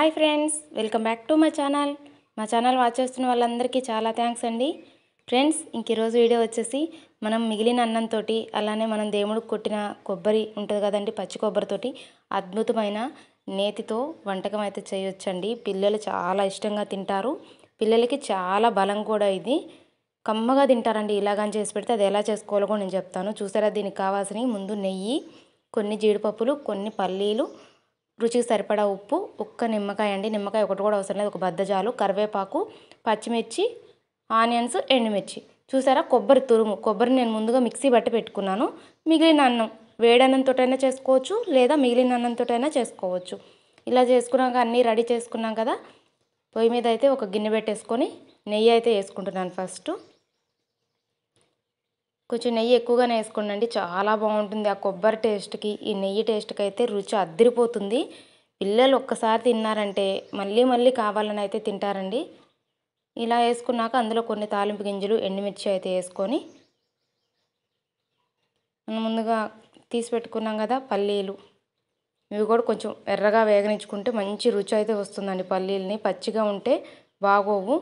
hi friends welcome back to మా channel మా channel watch చేస్తున్న వాళ్ళందరికీ చాలా థ్యాంక్స్ అండి ఫ్రెండ్స్ ఇంక ఈరోజు వీడియో వచ్చేసి మనం మిగిలిన అన్నంతో అలానే మనం దేవుడికి కొట్టిన కొబ్బరి ఉంటుంది కదండి పచ్చి కొబ్బరితోటి అద్భుతమైన నేతితో వంటకం అయితే చేయొచ్చండి పిల్లలు చాలా ఇష్టంగా తింటారు పిల్లలకి చాలా బలం కూడా ఇది కమ్మగా తింటారండి ఇలాగని చేసి పెడితే అది ఎలా చేసుకోవాలో కూడా నేను చెప్తాను చూసారా దీనికి కావాల్సినవి ముందు నెయ్యి కొన్ని జీడిపప్పులు కొన్ని పల్లీలు రుచికి సరిపడా ఉప్పు ఒక్క నిమ్మకాయ అండి నిమ్మకాయ ఒకటి కూడా అవసరం లేదు ఒక బద్దజాలు కరివేపాకు పచ్చిమిర్చి ఆనియన్స్ ఎండుమిర్చి చూసారా కొబ్బరి తురుము కొబ్బరి నేను ముందుగా మిక్సీ బట్టి పెట్టుకున్నాను మిగిలిన అన్నం వేడన్నంతోటైనా చేసుకోవచ్చు లేదా మిగిలిన అన్నంతోటైనా చేసుకోవచ్చు ఇలా చేసుకున్నాక అన్నీ రెడీ చేసుకున్నాం కదా పొయ్యి మీద అయితే ఒక గిన్నె పెట్టేసుకొని నెయ్యి అయితే వేసుకుంటున్నాను ఫస్ట్ కొంచెం నెయ్యి ఎక్కువగానే వేసుకోండి అండి చాలా బాగుంటుంది ఆ కొబ్బరి టేస్ట్కి ఈ నెయ్యి టేస్ట్కి అయితే రుచి అద్దరిపోతుంది పిల్లలు ఒక్కసారి తిన్నారంటే మళ్ళీ మళ్ళీ కావాలని అయితే తింటారండి ఇలా వేసుకున్నాక అందులో కొన్ని తాలింపు గింజలు ఎండుమిర్చి అయితే వేసుకొని మనం ముందుగా తీసి పెట్టుకున్నాం కదా పల్లీలు ఇవి కూడా కొంచెం ఎర్రగా వేగనించుకుంటే మంచి రుచి అయితే వస్తుందండి పల్లీలని పచ్చిగా ఉంటే బాగోవు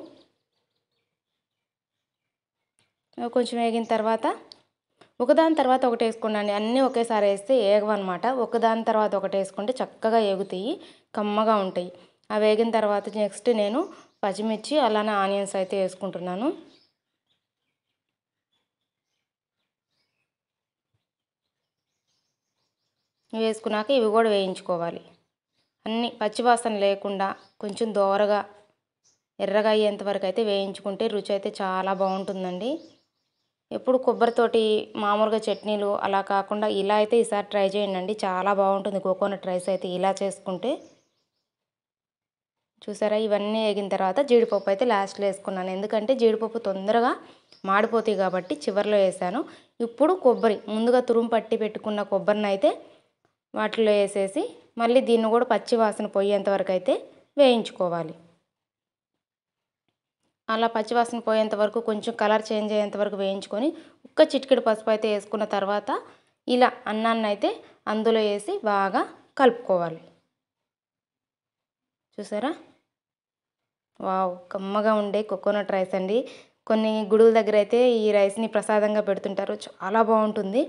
కొంచెం వేగిన తర్వాత ఒకదాని తర్వాత ఒకటి వేసుకోండి అన్నీ ఒకేసారి వేస్తే ఏగవన్నమాట ఒకదాని తర్వాత ఒకటి వేసుకుంటే చక్కగా ఏగుతాయి కమ్మగా ఉంటాయి ఆ వేగిన తర్వాత నెక్స్ట్ నేను పచ్చిమిర్చి అలానే ఆనియన్స్ అయితే వేసుకుంటున్నాను వేసుకున్నాక ఇవి కూడా వేయించుకోవాలి అన్నీ పచ్చివాసన లేకుండా కొంచెం దోరగా ఎర్రగా అయ్యేంత వరకు అయితే వేయించుకుంటే రుచి అయితే చాలా బాగుంటుందండి ఎప్పుడు కొబ్బరితోటి మామూలుగా చట్నీలు అలా కాకుండా ఇలా అయితే ఈసారి ట్రై చేయండి చాలా బాగుంటుంది కోకోనట్ రైస్ అయితే ఇలా చేసుకుంటే చూసారా ఇవన్నీ వేగిన తర్వాత జీడిపప్పు అయితే లాస్ట్లో వేసుకున్నాను ఎందుకంటే జీడిపప్పు తొందరగా మాడిపోతాయి కాబట్టి చివరిలో వేసాను ఇప్పుడు కొబ్బరి ముందుగా తురుము పట్టి పెట్టుకున్న కొబ్బరిని అయితే వాటిలో వేసేసి మళ్ళీ దీన్ని కూడా పచ్చివాసన వాసన వరకు అయితే వేయించుకోవాలి అలా పచ్చివాసన పోయేంత వరకు కొంచెం కలర్ చేంజ్ అయ్యేంత వరకు వేయించుకొని ఒక్క చిటికెడు పసుపు అయితే వేసుకున్న తర్వాత ఇలా అన్నాన్ని అయితే అందులో వేసి బాగా కలుపుకోవాలి చూసారా వావ్ కమ్మగా ఉండే కోకోనట్ రైస్ అండి కొన్ని గుడుల దగ్గర అయితే ఈ రైస్ని ప్రసాదంగా పెడుతుంటారు చాలా బాగుంటుంది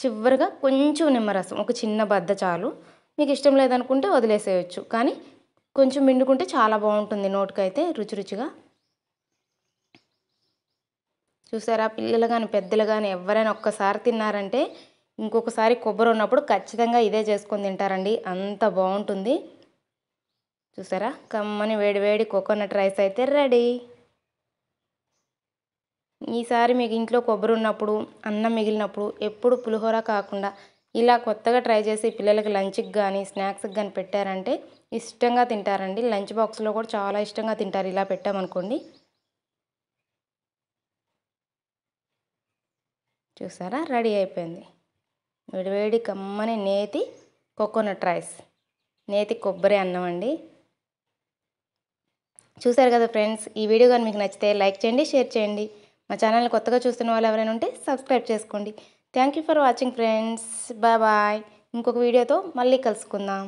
చివరిగా కొంచెం నిమ్మరసం ఒక చిన్న బద్ద చాలు మీకు ఇష్టం లేదనుకుంటే వదిలేసేయచ్చు కానీ కొంచెం మిండుకుంటే చాలా బాగుంటుంది నోటికైతే రుచి రుచిగా చూసారా పిల్లలు కానీ పెద్దలు కానీ ఎవరైనా ఒక్కసారి తిన్నారంటే ఇంకొకసారి కొబ్బరి ఉన్నప్పుడు ఖచ్చితంగా ఇదే చేసుకొని తింటారండి అంత బాగుంటుంది చూసారా కమ్మని వేడివేడి కోకోనట్ రైస్ అయితే రెడీ ఈసారి మీకు ఇంట్లో కొబ్బరి ఉన్నప్పుడు అన్నం మిగిలినప్పుడు ఎప్పుడు పులిహోర కాకుండా ఇలా కొత్తగా ట్రై చేసి పిల్లలకి లంచ్కి కానీ స్నాక్స్కి కానీ పెట్టారంటే ఇష్టంగా తింటారండి లంచ్ బాక్స్లో కూడా చాలా ఇష్టంగా తింటారు ఇలా పెట్టామనుకోండి చూసారా రెడీ అయిపోయింది వేడివేడి కమ్మని నేతి కోకోనట్ రైస్ నేతి కొబ్బరి అన్నం అండి చూసారు కదా ఫ్రెండ్స్ ఈ వీడియో కానీ మీకు నచ్చితే లైక్ చేయండి షేర్ చేయండి మా ఛానల్ని కొత్తగా చూస్తున్న వాళ్ళు ఎవరైనా ఉంటే సబ్స్క్రైబ్ చేసుకోండి thank for watching friends bye bye ఇంకొక వీడియోతో మళ్ళీ కలుసుకుందాం